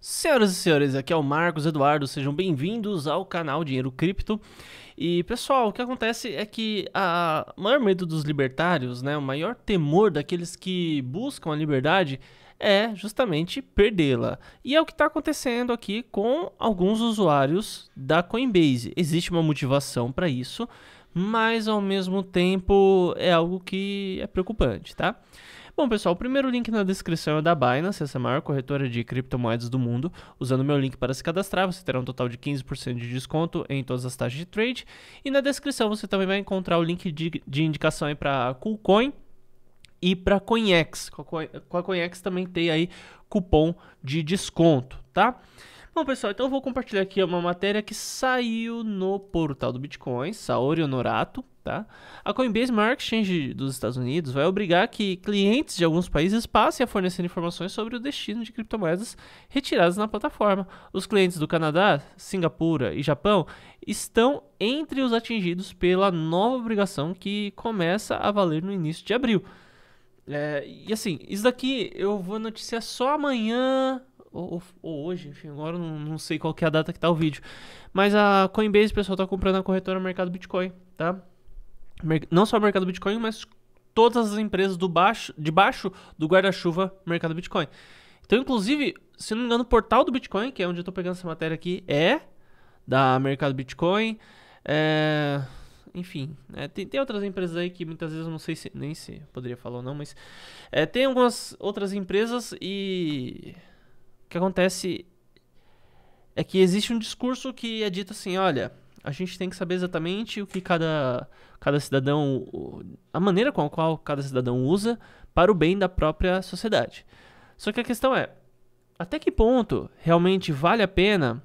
Senhoras e senhores, aqui é o Marcos Eduardo, sejam bem-vindos ao canal Dinheiro Cripto. E pessoal, o que acontece é que a maior medo dos libertários, né, o maior temor daqueles que buscam a liberdade é justamente perdê-la. E é o que está acontecendo aqui com alguns usuários da Coinbase. Existe uma motivação para isso, mas ao mesmo tempo é algo que é preocupante, tá? Bom, pessoal, o primeiro link na descrição é da Binance, essa é maior corretora de criptomoedas do mundo. Usando meu link para se cadastrar, você terá um total de 15% de desconto em todas as taxas de trade. E na descrição você também vai encontrar o link de, de indicação para Coolcoin e para CoinEx. Com a CoinEx também tem aí cupom de desconto, tá? Bom, pessoal, então eu vou compartilhar aqui uma matéria que saiu no portal do Bitcoin, Saori Honorato, tá? A Coinbase, maior exchange dos Estados Unidos, vai obrigar que clientes de alguns países passem a fornecer informações sobre o destino de criptomoedas retiradas na plataforma. Os clientes do Canadá, Singapura e Japão estão entre os atingidos pela nova obrigação que começa a valer no início de abril. É, e assim, isso daqui eu vou noticiar só amanhã, ou, ou hoje, enfim, agora eu não, não sei qual é a data que tá o vídeo. Mas a Coinbase, pessoal, tá comprando a corretora Mercado Bitcoin, tá? Não só o Mercado Bitcoin, mas todas as empresas do baixo, baixo do guarda-chuva Mercado Bitcoin. Então, inclusive, se não me engano, o portal do Bitcoin, que é onde eu tô pegando essa matéria aqui, é da Mercado Bitcoin. É... Enfim, é, tem, tem, outras empresas aí que muitas vezes eu não sei se, nem se poderia falar ou não, mas é, tem algumas outras empresas e que acontece é que existe um discurso que é dito assim, olha, a gente tem que saber exatamente o que cada, cada cidadão, a maneira com a qual cada cidadão usa para o bem da própria sociedade. Só que a questão é, até que ponto realmente vale a pena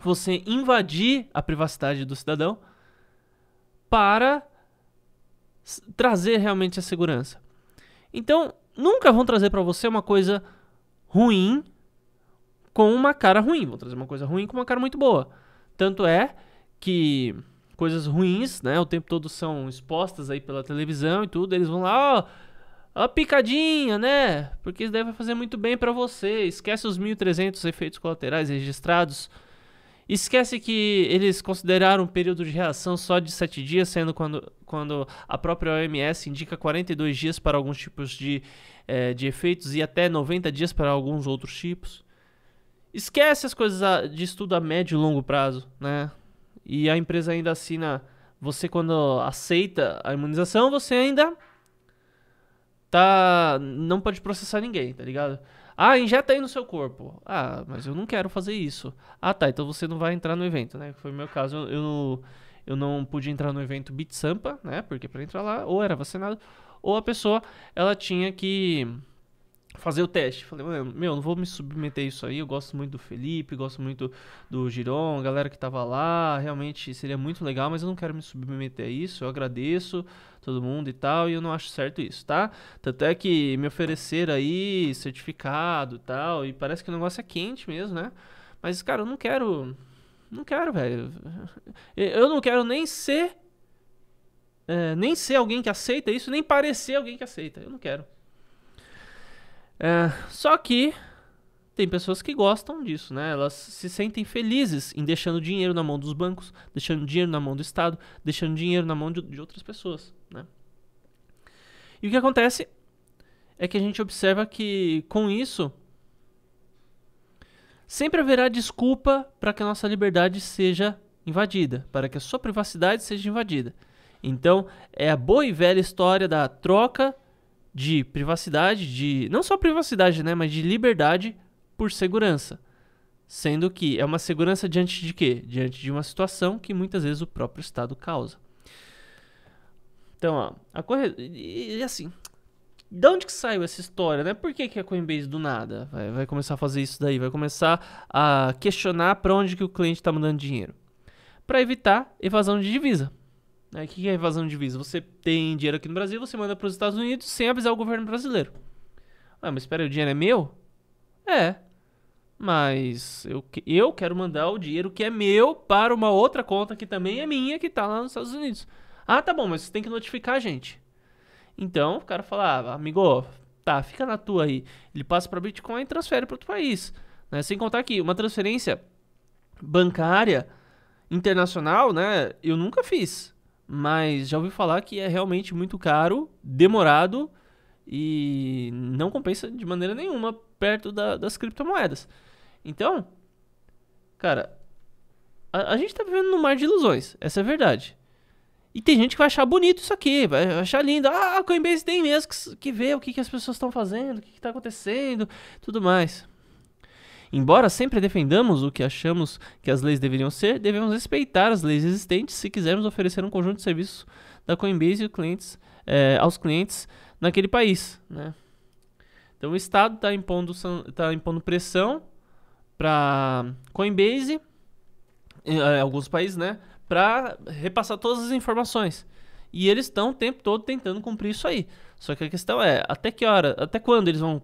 você invadir a privacidade do cidadão para trazer realmente a segurança? Então, nunca vão trazer para você uma coisa ruim com uma cara ruim. Vão trazer uma coisa ruim com uma cara muito boa. Tanto é que coisas ruins, né? O tempo todo são expostas aí pela televisão e tudo. Eles vão lá, ó, a picadinha, né? Porque isso daí vai fazer muito bem para você. Esquece os 1.300 efeitos colaterais registrados. Esquece que eles consideraram um período de reação só de 7 dias, sendo quando, quando a própria OMS indica 42 dias para alguns tipos de, eh, de efeitos e até 90 dias para alguns outros tipos esquece as coisas de estudo a médio e longo prazo, né? E a empresa ainda assina. Você, quando aceita a imunização, você ainda tá. Não pode processar ninguém, tá ligado? Ah, injeta aí no seu corpo. Ah, mas eu não quero fazer isso. Ah, tá. Então você não vai entrar no evento, né? Foi o meu caso. Eu, eu, não, eu não pude entrar no evento Bitsampa, Sampa, né? Porque para entrar lá, ou era vacinado, ou a pessoa ela tinha que fazer o teste. Falei, meu, não vou me submeter a isso aí. Eu gosto muito do Felipe, gosto muito do Giron, a galera que tava lá. Realmente seria muito legal, mas eu não quero me submeter a isso. Eu agradeço todo mundo e tal, e eu não acho certo isso, tá? Tanto é que me oferecer aí certificado e tal, e parece que o negócio é quente mesmo, né? Mas, cara, eu não quero. Não quero, velho. Eu não quero nem ser. É, nem ser alguém que aceita isso, nem parecer alguém que aceita. Eu não quero. É, só que tem pessoas que gostam disso, né? Elas se sentem felizes em deixando dinheiro na mão dos bancos, deixando dinheiro na mão do Estado, deixando dinheiro na mão de, de outras pessoas, né? E o que acontece é que a gente observa que com isso sempre haverá desculpa para que a nossa liberdade seja invadida, para que a sua privacidade seja invadida. Então, é a boa e velha história da troca de privacidade, de não só privacidade, né, mas de liberdade por segurança. Sendo que é uma segurança diante de quê? Diante de uma situação que muitas vezes o próprio Estado causa. Então, ó, a corre... e, assim, de onde que saiu essa história, né? Por que, que a Coinbase do nada vai, vai começar a fazer isso daí? Vai começar a questionar para onde que o cliente está mandando dinheiro? Para evitar evasão de divisa. O né, que é evasão de divisa? Você tem dinheiro aqui no Brasil, você manda para os Estados Unidos sem avisar o governo brasileiro. Ah, mas espera aí, o dinheiro é meu? É. Mas eu, eu quero mandar o dinheiro que é meu para uma outra conta que também é minha, que está lá nos Estados Unidos. Ah, tá bom, mas você tem que notificar a gente. Então o cara fala, ah, amigo, tá, fica na tua aí. Ele passa para Bitcoin e transfere para outro país. Né? Sem contar que uma transferência bancária internacional, né, eu nunca fiz mas já ouvi falar que é realmente muito caro, demorado e não compensa de maneira nenhuma perto da, das criptomoedas. Então, cara, a, a gente está vivendo num mar de ilusões, essa é a verdade. E tem gente que vai achar bonito isso aqui, vai achar lindo. Ah, a Coinbase tem mesmo que, que ver o que, que as pessoas estão fazendo, o que está acontecendo, tudo mais. Embora sempre defendamos o que achamos que as leis deveriam ser, devemos respeitar as leis existentes se quisermos oferecer um conjunto de serviços da Coinbase clientes, eh, aos clientes naquele país. Né? Então o Estado está impondo, tá impondo pressão para Coinbase, eh, alguns países, né, para repassar todas as informações. E eles estão o tempo todo tentando cumprir isso aí. Só que a questão é, até que hora, até quando eles vão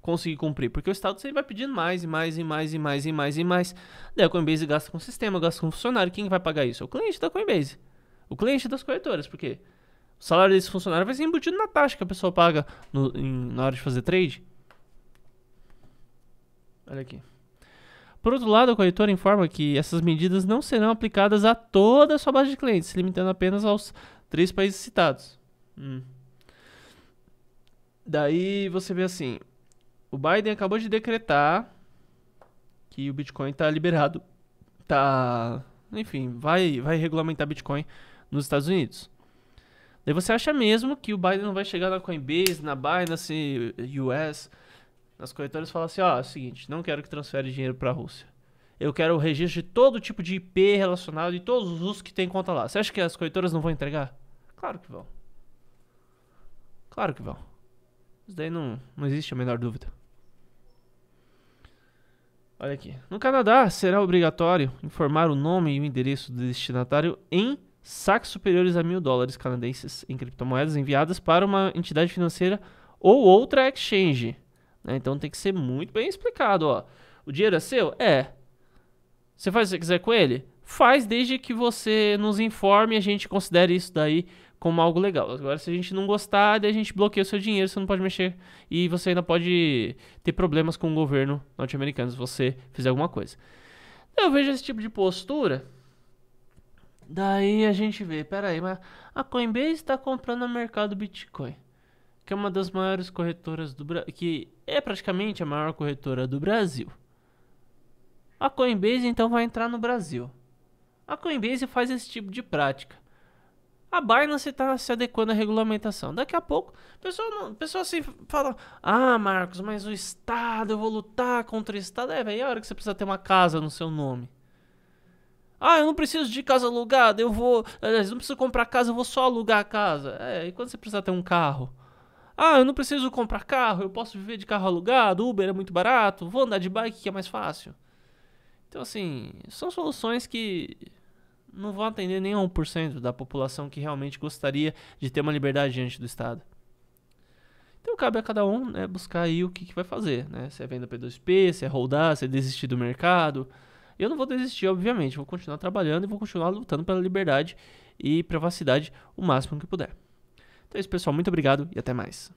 conseguir cumprir. Porque o Estado sempre vai pedindo mais e mais e mais e mais e mais e mais. Daí a Coinbase gasta com o sistema, gasta com o funcionário. Quem vai pagar isso? É o cliente da Coinbase. O cliente das corretoras, porque o salário desse funcionário vai ser embutido na taxa que a pessoa paga no, em, na hora de fazer trade. Olha aqui. Por outro lado, a corretora informa que essas medidas não serão aplicadas a toda a sua base de clientes, limitando apenas aos três países citados. Hum. Daí você vê assim, o Biden acabou de decretar que o Bitcoin está liberado, tá, enfim, vai vai regulamentar Bitcoin nos Estados Unidos. Daí você acha mesmo que o Biden não vai chegar na Coinbase, na Binance US, nas corretoras e falar assim, ó, oh, é o seguinte, não quero que transfere dinheiro para a Rússia. Eu quero o registro de todo tipo de IP relacionado e todos os russos que tem conta lá. Você acha que as corretoras não vão entregar? Claro que vão. Claro que vão. Isso daí não, não existe a menor dúvida. Olha aqui. No Canadá, será obrigatório informar o nome e o endereço do destinatário em saques superiores a mil dólares canadenses em criptomoedas enviadas para uma entidade financeira ou outra exchange. Né? Então tem que ser muito bem explicado. Ó. O dinheiro é seu? É. Você faz o que você quiser com ele? Faz desde que você nos informe e a gente considere isso daí como algo legal. Agora, se a gente não gostar, daí a gente bloqueia o seu dinheiro, você não pode mexer e você ainda pode ter problemas com o governo norte-americano se você fizer alguma coisa. Eu vejo esse tipo de postura. Daí a gente vê, pera aí, mas a Coinbase está comprando o mercado Bitcoin, que é uma das maiores corretoras do Brasil, que é praticamente a maior corretora do Brasil. A Coinbase então vai entrar no Brasil. A Coinbase faz esse tipo de prática. A Binance está se adequando à regulamentação. Daqui a pouco, a pessoa, não, a pessoa assim fala: Ah, Marcos, mas o Estado, eu vou lutar contra o Estado. É, velho, é a hora que você precisa ter uma casa no seu nome. Ah, eu não preciso de casa alugada, eu vou. não preciso comprar casa, eu vou só alugar a casa. É, e quando você precisa ter um carro? Ah, eu não preciso comprar carro, eu posso viver de carro alugado, Uber é muito barato, vou andar de bike que é mais fácil. Então, assim, são soluções que não vão atender nem a 1% da população que realmente gostaria de ter uma liberdade diante do Estado. Então cabe a cada um né, buscar aí o que, que vai fazer, né? Se é venda P2P, se é holdar, se é desistir do mercado. Eu não vou desistir, obviamente, vou continuar trabalhando e vou continuar lutando pela liberdade e privacidade o máximo que puder. Então é isso, pessoal. Muito obrigado e até mais.